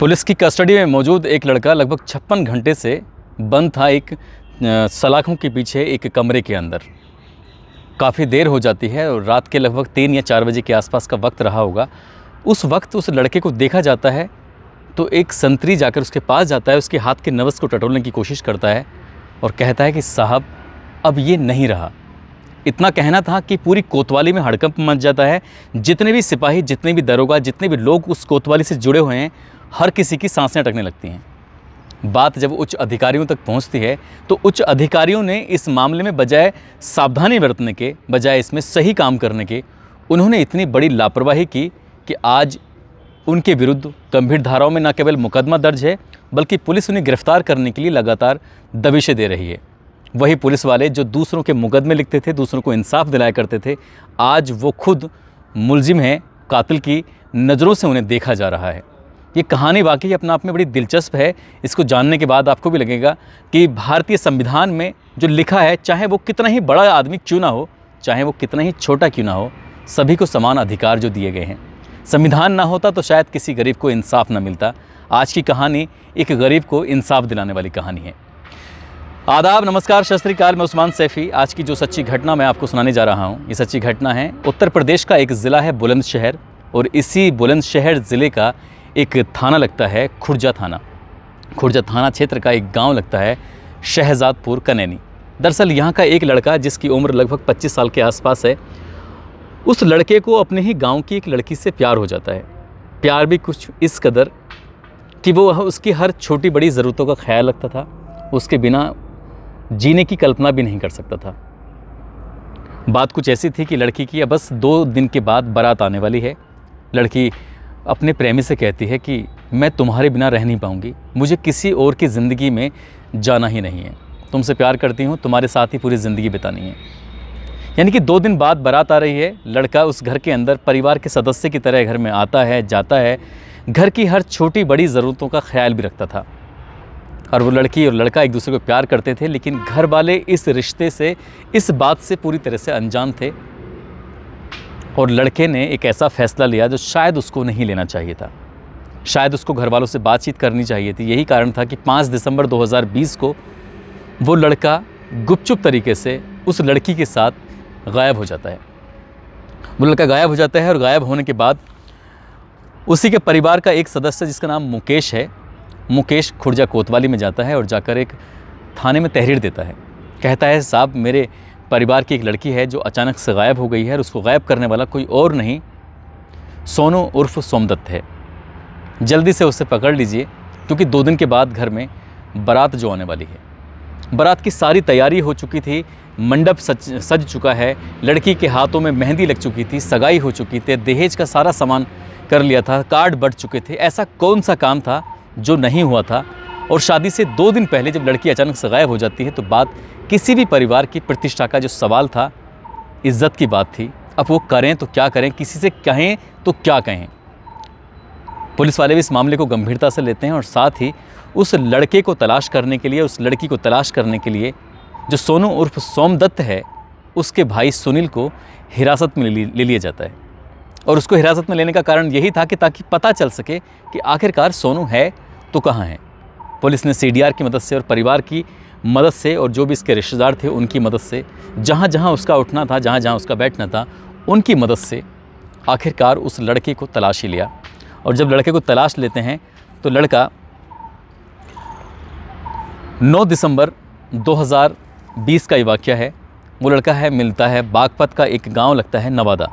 police की custody में मौजूद एक लड़का लगभग छप्पन घंटे से बंद था एक सलाखों के पीछे एक कमरे के अंदर काफ़ी देर हो जाती है और रात के लगभग तीन या चार बजे के आसपास का वक्त रहा होगा उस वक्त उस लड़के को देखा जाता है तो एक संतरी जाकर उसके पास जाता है उसके हाथ के नवस को टटोलने की कोशिश करता है और कहता है कि साहब अब ये नहीं रहा इतना कहना था कि पूरी कोतवाली में हड़कंप मच जाता है जितने भी सिपाही जितने भी दरोगा जितने भी लोग उस कोतवाली से जुड़े हुए हैं हर किसी की सांसें अटकने लगती हैं बात जब उच्च अधिकारियों तक पहुंचती है तो उच्च अधिकारियों ने इस मामले में बजाय सावधानी बरतने के बजाय इसमें सही काम करने के उन्होंने इतनी बड़ी लापरवाही की कि आज उनके विरुद्ध गंभीर धाराओं में न केवल मुकदमा दर्ज है बल्कि पुलिस उन्हें गिरफ्तार करने के लिए लगातार दबिशें दे रही है वही पुलिस वाले जो दूसरों के मुकदमे लिखते थे दूसरों को इंसाफ दिलाया करते थे आज वो खुद मुलजिम हैं कातिल की नज़रों से उन्हें देखा जा रहा है ये कहानी वाकई अपने आप में बड़ी दिलचस्प है इसको जानने के बाद आपको भी लगेगा कि भारतीय संविधान में जो लिखा है चाहे वो कितना ही बड़ा आदमी क्यों ना हो चाहे वो कितना ही छोटा क्यों ना हो सभी को समान अधिकार जो दिए गए हैं संविधान ना होता तो शायद किसी गरीब को इंसाफ ना मिलता आज की कहानी एक गरीब को इंसाफ दिलाने वाली कहानी है आदाब नमस्कार शस्त्रीकाल मैं उस्मान सैफ़ी आज की जो सच्ची घटना मैं आपको सुनाने जा रहा हूँ ये सच्ची घटना है उत्तर प्रदेश का एक ज़िला है बुलंदशहर और इसी बुलंदशहर ज़िले का एक थाना लगता है खुर्जा थाना खुर्जा थाना क्षेत्र का एक गांव लगता है शहजादपुर कनैनी दरअसल यहाँ का एक लड़का जिसकी उम्र लगभग 25 साल के आसपास है उस लड़के को अपने ही गांव की एक लड़की से प्यार हो जाता है प्यार भी कुछ इस कदर कि वो उसकी हर छोटी बड़ी ज़रूरतों का ख्याल रखता था उसके बिना जीने की कल्पना भी नहीं कर सकता था बात कुछ ऐसी थी कि लड़की की अब बस दो दिन के बाद बारात आने वाली है लड़की अपने प्रेमी से कहती है कि मैं तुम्हारे बिना रह नहीं पाऊँगी मुझे किसी और की ज़िंदगी में जाना ही नहीं है तुमसे प्यार करती हूँ तुम्हारे साथ ही पूरी ज़िंदगी बितानी है यानी कि दो दिन बाद बारात आ रही है लड़का उस घर के अंदर परिवार के सदस्य की तरह घर में आता है जाता है घर की हर छोटी बड़ी ज़रूरतों का ख्याल भी रखता था और वो लड़की और लड़का एक दूसरे को प्यार करते थे लेकिन घर वाले इस रिश्ते से इस बात से पूरी तरह से अनजान थे और लड़के ने एक ऐसा फैसला लिया जो शायद उसको नहीं लेना चाहिए था शायद उसको घर वालों से बातचीत करनी चाहिए थी यही कारण था कि 5 दिसंबर 2020 को वो लड़का गुपचुप तरीके से उस लड़की के साथ गायब हो जाता है वो लड़का गायब हो जाता है और गायब होने के बाद उसी के परिवार का एक सदस्य जिसका नाम मुकेश है मुकेश खुर्जा कोतवाली में जाता है और जाकर एक थाने में तहरीर देता है कहता है साहब मेरे परिवार की एक लड़की है जो अचानक से गायब हो गई है और उसको गायब करने वाला कोई और नहीं सोनू उर्फ सोमदत्त है जल्दी से उसे पकड़ लीजिए क्योंकि दो दिन के बाद घर में बारात जो आने वाली है बारात की सारी तैयारी हो चुकी थी मंडप सज सज चुका है लड़की के हाथों में मेहंदी लग चुकी थी सगाई हो चुकी थी दहेज का सारा सामान कर लिया था कार्ड बढ़ चुके थे ऐसा कौन सा काम था जो नहीं हुआ था और शादी से दो दिन पहले जब लड़की अचानक से गायब हो जाती है तो बात किसी भी परिवार की प्रतिष्ठा का जो सवाल था इज्जत की बात थी अब वो करें तो क्या करें किसी से कहें तो क्या कहें पुलिस वाले भी इस मामले को गंभीरता से लेते हैं और साथ ही उस लड़के को तलाश करने के लिए उस लड़की को तलाश करने के लिए जो सोनू उर्फ सोमदत्त है उसके भाई सुनील को हिरासत में ले लिया जाता है और उसको हिरासत में लेने का कारण यही था कि ताकि पता चल सके कि आखिरकार सोनू है तो कहाँ है पुलिस ने सी की मदद से और परिवार की मदद से और जो भी इसके रिश्तेदार थे उनकी मदद से जहाँ जहाँ उसका उठना था जहाँ जहाँ उसका बैठना था उनकी मदद से आखिरकार उस लड़के को तलाश ही लिया और जब लड़के को तलाश लेते हैं तो लड़का 9 दिसंबर 2020 का ये वाक़ है वो लड़का है मिलता है बागपत का एक गांव लगता है नवादा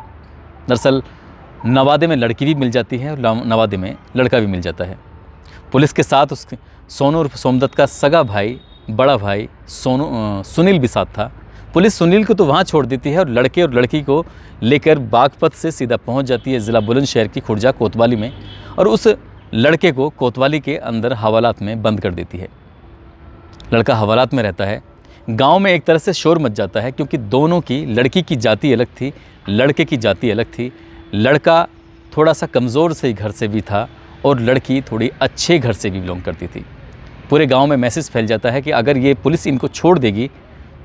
दरअसल नवादे में लड़की भी मिल जाती है और नवादे में लड़का भी मिल जाता है पुलिस के साथ उस सोनू उर्फ सोमदत्त का सगा भाई बड़ा भाई सोनू सुनील भी साथ था पुलिस सुनील को तो वहाँ छोड़ देती है और लड़के और लड़की को लेकर बागपत से सीधा पहुँच जाती है ज़िला बुलंदशहर की खुर्जा कोतवाली में और उस लड़के को कोतवाली के अंदर हवालात में बंद कर देती है लड़का हवालात में रहता है गांव में एक तरह से शोर मच जाता है क्योंकि दोनों की लड़की की जाति अलग थी लड़के की जाति अलग थी लड़का थोड़ा सा कमज़ोर से घर से भी था और लड़की थोड़ी अच्छे घर से भी बिलोंग करती थी पूरे गांव में मैसेज फैल जाता है कि अगर ये पुलिस इनको छोड़ देगी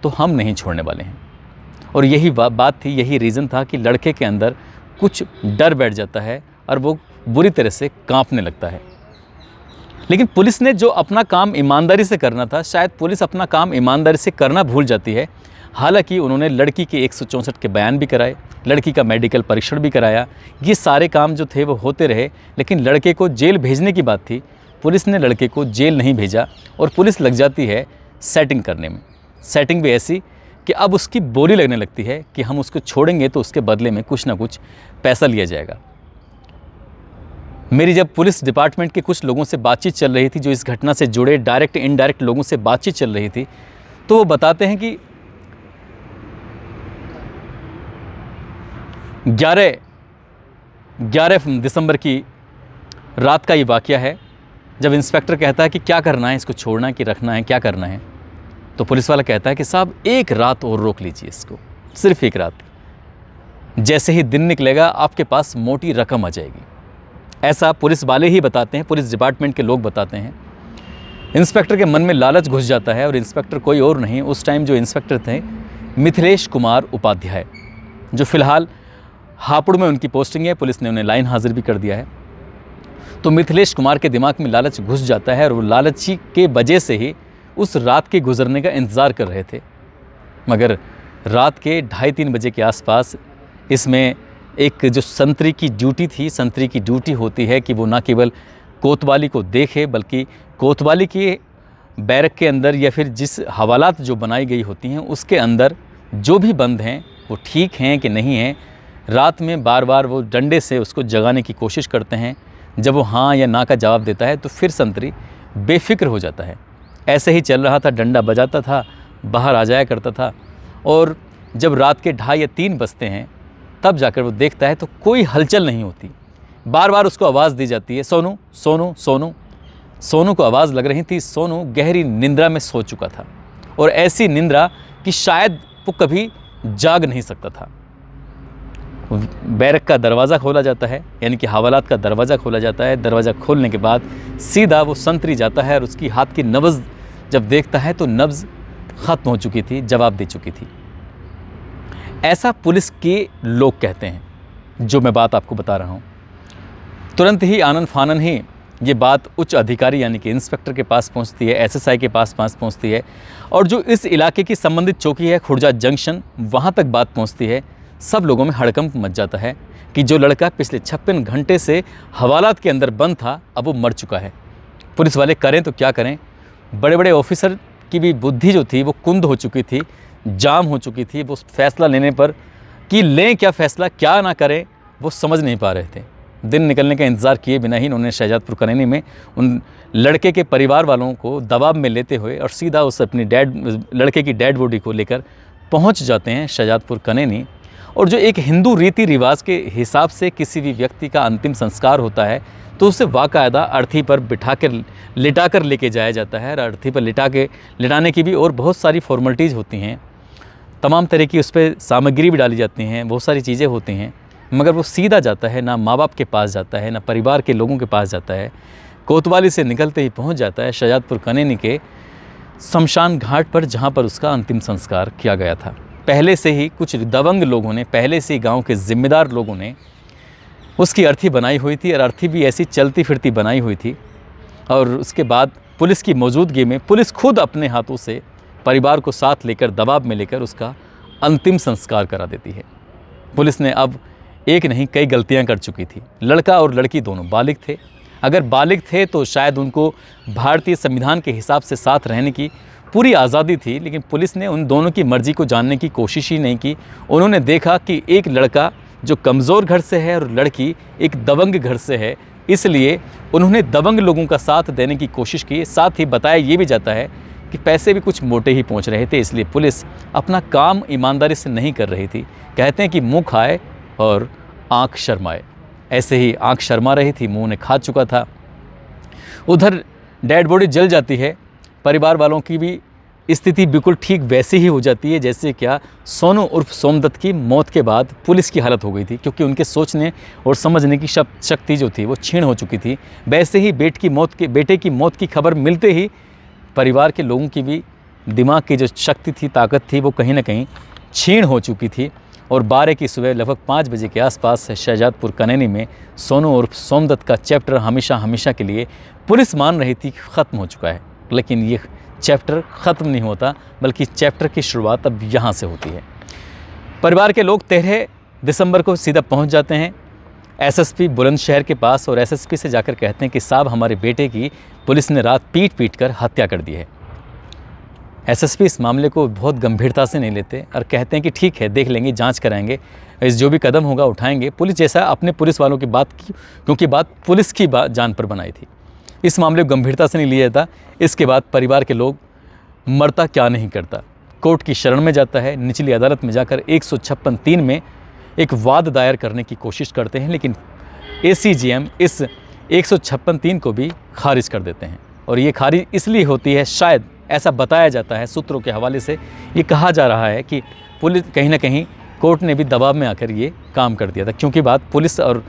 तो हम नहीं छोड़ने वाले हैं और यही बा, बात थी यही रीज़न था कि लड़के के अंदर कुछ डर बैठ जाता है और वो बुरी तरह से कांपने लगता है लेकिन पुलिस ने जो अपना काम ईमानदारी से करना था शायद पुलिस अपना काम ईमानदारी से करना भूल जाती है हालांकि उन्होंने लड़की के एक के बयान भी कराए लड़की का मेडिकल परीक्षण भी कराया ये सारे काम जो थे वो होते रहे लेकिन लड़के को जेल भेजने की बात थी पुलिस ने लड़के को जेल नहीं भेजा और पुलिस लग जाती है सेटिंग करने में सेटिंग भी ऐसी कि अब उसकी बोली लगने लगती है कि हम उसको छोड़ेंगे तो उसके बदले में कुछ ना कुछ पैसा लिया जाएगा मेरी जब पुलिस डिपार्टमेंट के कुछ लोगों से बातचीत चल रही थी जो इस घटना से जुड़े डायरेक्ट इनडायरेक्ट लोगों से बातचीत चल रही थी तो वो बताते हैं कि ग्यारह ग्यारह दिसंबर की रात का ये वाक़ है जब इंस्पेक्टर कहता है कि क्या करना है इसको छोड़ना है कि रखना है क्या करना है तो पुलिस वाला कहता है कि साहब एक रात और रोक लीजिए इसको सिर्फ एक रात जैसे ही दिन निकलेगा आपके पास मोटी रकम आ जाएगी ऐसा पुलिस वाले ही बताते हैं पुलिस डिपार्टमेंट के लोग बताते हैं इंस्पेक्टर के मन में लालच घुस जाता है और इंस्पेक्टर कोई और नहीं उस टाइम जो इंस्पेक्टर थे मिथिलेश कुमार उपाध्याय जो फिलहाल हापुड़ में उनकी पोस्टिंग है पुलिस ने उन्हें लाइन हाजिर भी कर दिया है तो मिथिलेश कुमार के दिमाग में लालच घुस जाता है और वो लालची के वजह से ही उस रात के गुजरने का इंतज़ार कर रहे थे मगर रात के ढाई तीन बजे के आसपास इसमें एक जो संतरी की ड्यूटी थी संतरी की ड्यूटी होती है कि वो ना केवल कोतवाली को देखे बल्कि कोतवाली के बैरक के अंदर या फिर जिस हवालात जो बनाई गई होती हैं उसके अंदर जो भी बंद हैं वो ठीक हैं कि नहीं हैं रात में बार बार वो डंडे से उसको जगाने की कोशिश करते हैं जब वो हाँ या ना का जवाब देता है तो फिर संतरी बेफिक्र हो जाता है ऐसे ही चल रहा था डंडा बजाता था बाहर आ जाया करता था और जब रात के ढाई या तीन बजते हैं तब जाकर वो देखता है तो कोई हलचल नहीं होती बार बार उसको आवाज़ दी जाती है सोनू सोनू सोनू सोनू को आवाज़ लग रही थी सोनू गहरी निंद्रा में सो चुका था और ऐसी निंद्रा कि शायद वो कभी जाग नहीं सकता था बैरक का दरवाज़ा खोला जाता है यानी कि हवालात का दरवाज़ा खोला जाता है दरवाज़ा खोलने के बाद सीधा वो संतरी जाता है और उसकी हाथ की नब्ज़ जब देखता है तो नब्ज़ ख़त्म हो चुकी थी जवाब दे चुकी थी ऐसा पुलिस के लोग कहते हैं जो मैं बात आपको बता रहा हूँ तुरंत ही आनंद फानन ही ये बात उच्च अधिकारी यानी कि इंस्पेक्टर के पास पहुंचती है एसएसआई के पास पास पहुंचती है और जो इस इलाके की संबंधित चौकी है खुर्जा जंक्शन वहाँ तक बात पहुंचती है सब लोगों में हड़कंप मच जाता है कि जो लड़का पिछले छप्पन घंटे से हवालात के अंदर बंद था अब वो मर चुका है पुलिस वाले करें तो क्या करें बड़े बड़े ऑफिसर की भी बुद्धि जो थी वो कुंद हो चुकी थी जाम हो चुकी थी वो फैसला लेने पर कि लें क्या फ़ैसला क्या ना करें वो समझ नहीं पा रहे थे दिन निकलने का इंतज़ार किए बिना ही उन्होंने शहजादपुर करैनी में उन लड़के के परिवार वालों को दबाव में लेते हुए और सीधा उस अपनी डैड लड़के की डेड बॉडी को लेकर पहुंच जाते हैं शहजादपुर कनेनी और जो एक हिंदू रीति रिवाज के हिसाब से किसी भी व्यक्ति का अंतिम संस्कार होता है तो उसे बाकायदा अर्थी पर बिठा कर लिटा कर लेके जाया जाता है और अर्थी पर लिटा के लिटाने की भी और बहुत सारी फॉर्मेलिटीज़ होती हैं तमाम तरह की उस पर सामग्री भी डाली जाती हैं बहुत सारी चीज़ें होती हैं मगर वो सीधा जाता है ना माँ बाप के पास जाता है ना परिवार के लोगों के पास जाता है कोतवाली से निकलते ही पहुँच जाता है शजादपुर कनेनी के शमशान घाट पर जहाँ पर उसका अंतिम संस्कार किया गया था पहले से ही कुछ दबंग लोगों ने पहले से ही गाँव के ज़िम्मेदार लोगों ने उसकी अर्थी बनाई हुई थी और अर्थी भी ऐसी चलती फिरती बनाई हुई थी और उसके बाद पुलिस की मौजूदगी में पुलिस खुद अपने हाथों से परिवार को साथ लेकर दबाव में लेकर उसका अंतिम संस्कार करा देती है पुलिस ने अब एक नहीं कई गलतियां कर चुकी थी लड़का और लड़की दोनों बालिग थे अगर बालिग थे तो शायद उनको भारतीय संविधान के हिसाब से साथ रहने की पूरी आज़ादी थी लेकिन पुलिस ने उन दोनों की मर्ज़ी को जानने की कोशिश ही नहीं की उन्होंने देखा कि एक लड़का जो कमज़ोर घर से है और लड़की एक दबंग घर से है इसलिए उन्होंने दबंग लोगों का साथ देने की कोशिश की साथ ही बताया ये भी जाता है कि पैसे भी कुछ मोटे ही पहुंच रहे थे इसलिए पुलिस अपना काम ईमानदारी से नहीं कर रही थी कहते हैं कि मुँह खाए और आँख शर्माए ऐसे ही आँख शर्मा रही थी मुँह ने खा चुका था उधर डेड बॉडी जल जाती है परिवार वालों की भी स्थिति बिल्कुल ठीक वैसी ही हो जाती है जैसे क्या सोनू उर्फ सोमदत्त की मौत के बाद पुलिस की हालत हो गई थी क्योंकि उनके सोचने और समझने की शक्ति जो थी वो छीण हो चुकी थी वैसे ही बेट की मौत के बेटे की मौत की खबर मिलते ही परिवार के लोगों की भी दिमाग की जो शक्ति थी ताकत थी वो कहीं ना कहीं छीण हो चुकी थी और बारह की सुबह लगभग पाँच बजे के आसपास शहजादपुर कनेनी में सोनू उर्फ सोमदत्त का चैप्टर हमेशा हमेशा के लिए पुलिस मान रही थी कि ख़त्म हो चुका है लेकिन ये चैप्टर ख़त्म नहीं होता बल्कि चैप्टर की शुरुआत अब यहाँ से होती है परिवार के लोग तेरह दिसंबर को सीधा पहुँच जाते हैं एसएसपी बुलंदशहर के पास और एसएसपी से जाकर कहते हैं कि साहब हमारे बेटे की पुलिस ने रात पीट पीट कर हत्या कर दी है एसएसपी इस मामले को बहुत गंभीरता से नहीं लेते और कहते हैं कि ठीक है देख लेंगे जांच कराएंगे इस जो भी कदम होगा उठाएंगे पुलिस जैसा अपने पुलिस वालों की बात की क्योंकि बात पुलिस की बात जान पर बनाई थी इस मामले को गंभीरता से नहीं लिया जाता इसके बाद परिवार के लोग मरता क्या नहीं करता कोर्ट की शरण में जाता है निचली अदालत में जाकर एक सौ छप्पन तीन में एक वाद दायर करने की कोशिश करते हैं लेकिन ए इस एक सौ छप्पन तीन को भी खारिज कर देते हैं और ये खारिज इसलिए होती है शायद ऐसा बताया जाता है सूत्रों के हवाले से ये कहा जा रहा है कि पुलिस कहीं ना कहीं कोर्ट ने भी दबाव में आकर ये काम कर दिया था क्योंकि बात पुलिस और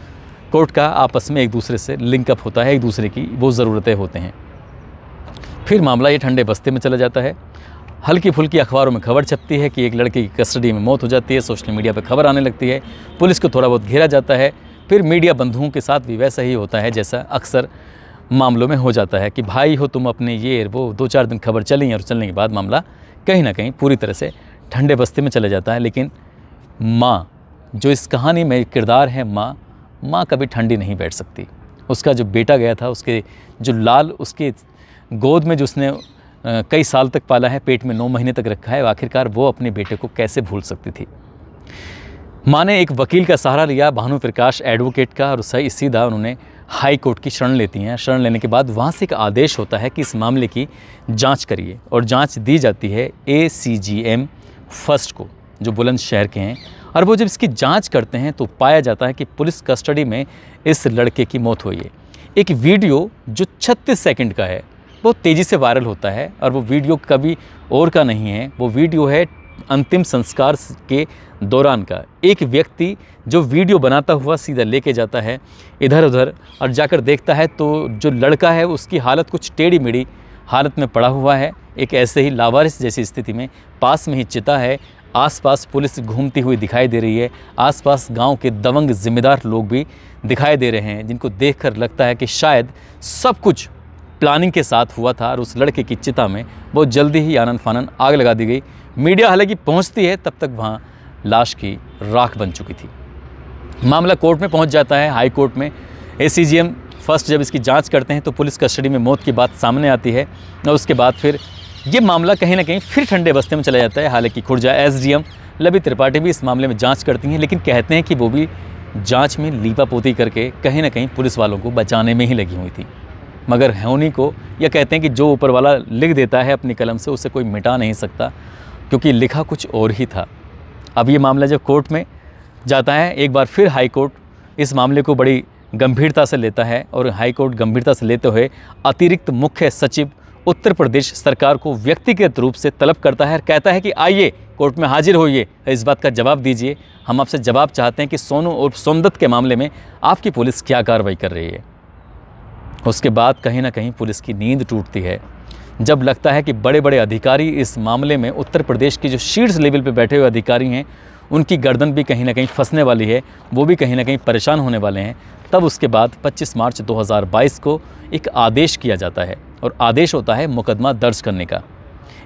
कोर्ट का आपस में एक दूसरे से लिंकअप होता है एक दूसरे की वो ज़रूरतें होते हैं फिर मामला ये ठंडे बस्ते में चला जाता है हल्की फुल्की अखबारों में खबर छपती है कि एक लड़के की कस्टडी में मौत हो जाती है सोशल मीडिया पर खबर आने लगती है पुलिस को थोड़ा बहुत घेरा जाता है फिर मीडिया बंधुओं के साथ भी वैसा ही होता है जैसा अक्सर मामलों में हो जाता है कि भाई हो तुम अपने ये वो दो चार दिन खबर चली और चलने के बाद मामला कहीं ना कहीं पूरी तरह से ठंडे बस्ते में चला जाता है लेकिन माँ जो इस कहानी में किरदार है माँ माँ कभी ठंडी नहीं बैठ सकती उसका जो बेटा गया था उसके जो लाल उसके गोद में जो उसने कई साल तक पाला है पेट में नौ महीने तक रखा है आखिरकार वो अपने बेटे को कैसे भूल सकती थी माँ ने एक वकील का सहारा लिया भानु प्रकाश एडवोकेट का और उससे सीधा उन्होंने हाई कोर्ट की शरण लेती हैं शरण लेने के बाद वहाँ से एक आदेश होता है कि इस मामले की जांच करिए और जांच दी जाती है ए सी जी एम फर्स्ट को जो बुलंदशहर के हैं और वो जब इसकी जांच करते हैं तो पाया जाता है कि पुलिस कस्टडी में इस लड़के की मौत हुई है एक वीडियो जो 36 सेकंड का है बहुत तेज़ी से वायरल होता है और वो वीडियो कभी और का नहीं है वो वीडियो है अंतिम संस्कार के दौरान का एक व्यक्ति जो वीडियो बनाता हुआ सीधा लेके जाता है इधर उधर और जाकर देखता है तो जो लड़का है उसकी हालत कुछ टेढ़ी मेढ़ी हालत में पड़ा हुआ है एक ऐसे ही लावारिस जैसी स्थिति में पास में ही चिता है आसपास पुलिस घूमती हुई दिखाई दे रही है आसपास गांव के दबंग जिम्मेदार लोग भी दिखाई दे रहे हैं जिनको देखकर लगता है कि शायद सब कुछ प्लानिंग के साथ हुआ था और उस लड़के की चिता में बहुत जल्दी ही आनंद फानन आग लगा दी गई मीडिया हालांकि पहुंचती है तब तक वहाँ लाश की राख बन चुकी थी मामला कोर्ट में पहुँच जाता है हाई कोर्ट में ए फर्स्ट जब इसकी जांच करते हैं तो पुलिस कस्टडी में मौत की बात सामने आती है और उसके बाद फिर ये मामला कहीं ना कहीं फिर ठंडे बस्ते में चला जाता है हालांकि खुर्जा एम लबी त्रिपाठी भी इस मामले में जांच करती हैं लेकिन कहते हैं कि वो भी जांच में लीपापोती करके कहीं ना कहीं पुलिस वालों को बचाने में ही लगी हुई थी मगर होनी को यह कहते हैं कि जो ऊपर वाला लिख देता है अपनी कलम से उसे कोई मिटा नहीं सकता क्योंकि लिखा कुछ और ही था अब ये मामला जब कोर्ट में जाता है एक बार फिर हाई कोर्ट इस मामले को बड़ी गंभीरता से लेता है और हाई कोर्ट गंभीरता से लेते हुए अतिरिक्त मुख्य सचिव उत्तर प्रदेश सरकार को व्यक्तिगत रूप से तलब करता है और कहता है कि आइए कोर्ट में हाजिर होइए इस बात का जवाब दीजिए हम आपसे जवाब चाहते हैं कि सोनू और सोमदत्त के मामले में आपकी पुलिस क्या कार्रवाई कर रही है उसके बाद कहीं ना कहीं पुलिस की नींद टूटती है जब लगता है कि बड़े बड़े अधिकारी इस मामले में उत्तर प्रदेश के जो शीर्ष लेवल पर बैठे हुए अधिकारी हैं उनकी गर्दन भी कहीं ना कहीं फंसने वाली है वो भी कहीं ना कहीं परेशान होने वाले हैं तब उसके बाद 25 मार्च 2022 को एक आदेश किया जाता है और आदेश होता है मुकदमा दर्ज करने का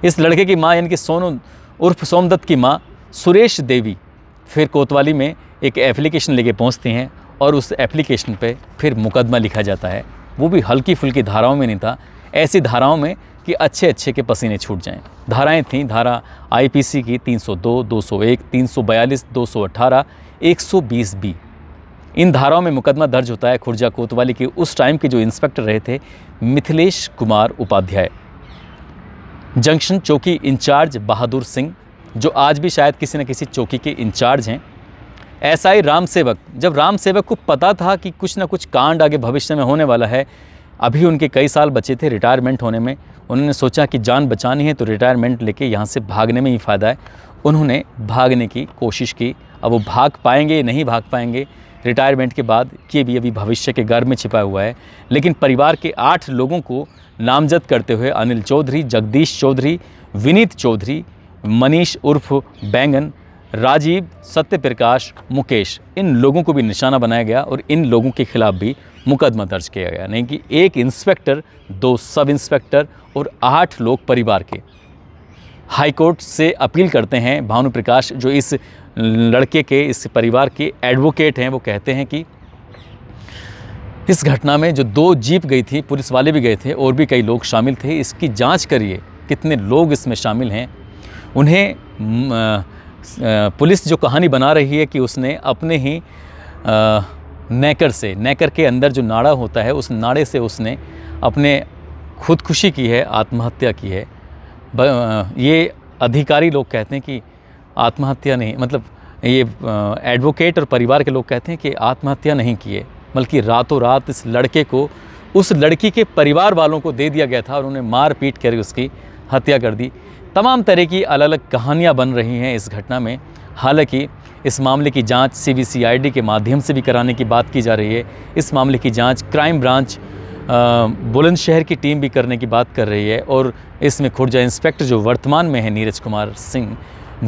इस लड़के की माँ यानी कि सोनू उर्फ सोमदत्त की माँ सुरेश देवी फिर कोतवाली में एक एप्लीकेशन लेके पहुँचती हैं और उस एप्लीकेशन पे फिर मुकदमा लिखा जाता है वो भी हल्की फुल्की धाराओं में नहीं था ऐसी धाराओं में कि अच्छे अच्छे के पसीने छूट जाएं धाराएं थीं धारा आईपीसी की 302, 201, 342, 218, 120 बी इन धाराओं में मुकदमा दर्ज होता है खुर्जा कोतवाली के उस टाइम के जो इंस्पेक्टर रहे थे मिथिलेश कुमार उपाध्याय जंक्शन चौकी इंचार्ज बहादुर सिंह जो आज भी शायद किसी न किसी चौकी के इंचार्ज हैं एसआई राम सेवक जब राम सेवक को पता था कि कुछ ना कुछ कांड आगे भविष्य में होने वाला है अभी उनके कई साल बचे थे रिटायरमेंट होने में उन्होंने सोचा कि जान बचानी है तो रिटायरमेंट लेके यहाँ से भागने में ही फ़ायदा है उन्होंने भागने की कोशिश की अब वो भाग पाएंगे नहीं भाग पाएंगे रिटायरमेंट के बाद ये भी अभी भविष्य के गर्भ में छिपा हुआ है लेकिन परिवार के आठ लोगों को नामजद करते हुए अनिल चौधरी जगदीश चौधरी विनीत चौधरी मनीष उर्फ बैंगन राजीव सत्य प्रकाश मुकेश इन लोगों को भी निशाना बनाया गया और इन लोगों के खिलाफ भी मुकदमा दर्ज किया गया यानी कि एक इंस्पेक्टर दो सब इंस्पेक्टर और आठ लोग परिवार के हाईकोर्ट से अपील करते हैं भानु प्रकाश जो इस लड़के के इस परिवार के एडवोकेट हैं वो कहते हैं कि इस घटना में जो दो जीप गई थी पुलिस वाले भी गए थे और भी कई लोग शामिल थे इसकी जांच करिए कितने लोग इसमें शामिल हैं उन्हें पुलिस जो कहानी बना रही है कि उसने अपने ही नेकर से नेकर के अंदर जो नाड़ा होता है उस नाड़े से उसने अपने खुदकुशी की है आत्महत्या की है ये अधिकारी लोग कहते हैं कि आत्महत्या नहीं मतलब ये एडवोकेट और परिवार के लोग कहते हैं कि आत्महत्या नहीं किए बल्कि रातों रात इस लड़के को उस लड़की के परिवार वालों को दे दिया गया था और उन्हें मार पीट कर उसकी हत्या कर दी तमाम तरह की अलग अलग कहानियाँ बन रही हैं इस घटना में हालांकि इस मामले की जांच सी के माध्यम से भी कराने की बात की जा रही है इस मामले की जांच क्राइम ब्रांच बुलंदशहर की टीम भी करने की बात कर रही है और इसमें खुर्जा इंस्पेक्टर जो वर्तमान में है नीरज कुमार सिंह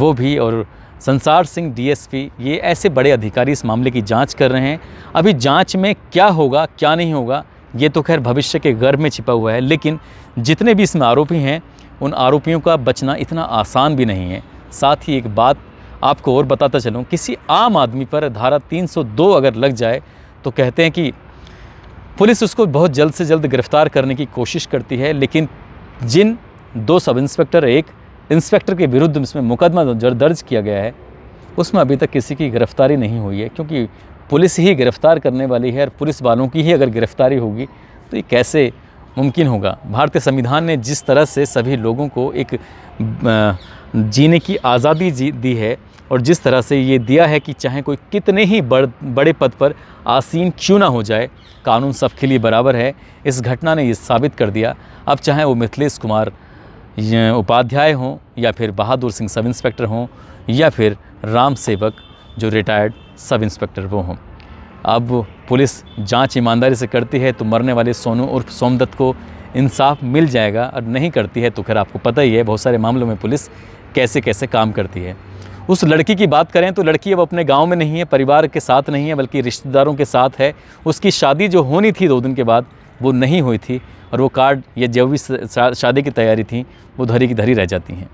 वो भी और संसार सिंह डीएसपी ये ऐसे बड़े अधिकारी इस मामले की जांच कर रहे हैं अभी जांच में क्या होगा क्या नहीं होगा ये तो खैर भविष्य के गर्भ में छिपा हुआ है लेकिन जितने भी इसमें आरोपी हैं उन आरोपियों का बचना इतना आसान भी नहीं है साथ ही एक बात आपको और बताता चलूँ किसी आम आदमी पर धारा 302 अगर लग जाए तो कहते हैं कि पुलिस उसको बहुत जल्द से जल्द गिरफ्तार करने की कोशिश करती है लेकिन जिन दो सब इंस्पेक्टर एक इंस्पेक्टर के विरुद्ध इसमें मुकदमा दर्ज किया गया है उसमें अभी तक किसी की गिरफ्तारी नहीं हुई है क्योंकि पुलिस ही गिरफ्तार करने वाली है और पुलिस वालों की ही अगर गिरफ्तारी होगी तो ये कैसे मुमकिन होगा भारतीय संविधान ने जिस तरह से सभी लोगों को एक जीने की आज़ादी जी दी है और जिस तरह से ये दिया है कि चाहे कोई कितने ही बड़ बड़े पद पर आसीन क्यों ना हो जाए कानून सबके लिए बराबर है इस घटना ने ये साबित कर दिया अब चाहे वो मिथिलेश कुमार उपाध्याय हों या फिर बहादुर सिंह सब इंस्पेक्टर हों या फिर राम सेवक जो रिटायर्ड सब इंस्पेक्टर वो हों अब पुलिस जांच ईमानदारी से करती है तो मरने वाले सोनू उर्फ सोमदत्त को इंसाफ मिल जाएगा और नहीं करती है तो खैर आपको पता ही है बहुत सारे मामलों में पुलिस कैसे कैसे काम करती है उस लड़की की बात करें तो लड़की अब अपने गांव में नहीं है परिवार के साथ नहीं है बल्कि रिश्तेदारों के साथ है उसकी शादी जो होनी थी दो दिन के बाद वो नहीं हुई थी और वो कार्ड या जो भी शादी की तैयारी थी वो धरी की धरी रह जाती हैं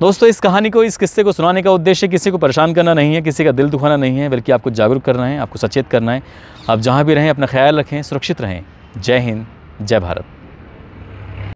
दोस्तों इस कहानी को इस किस्से को सुनाने का उद्देश्य किसी को परेशान करना नहीं है किसी का दिल दुखाना नहीं है बल्कि आपको जागरूक करना है आपको सचेत करना है आप जहाँ भी रहें अपना ख्याल रखें सुरक्षित रहें जय हिंद जय भारत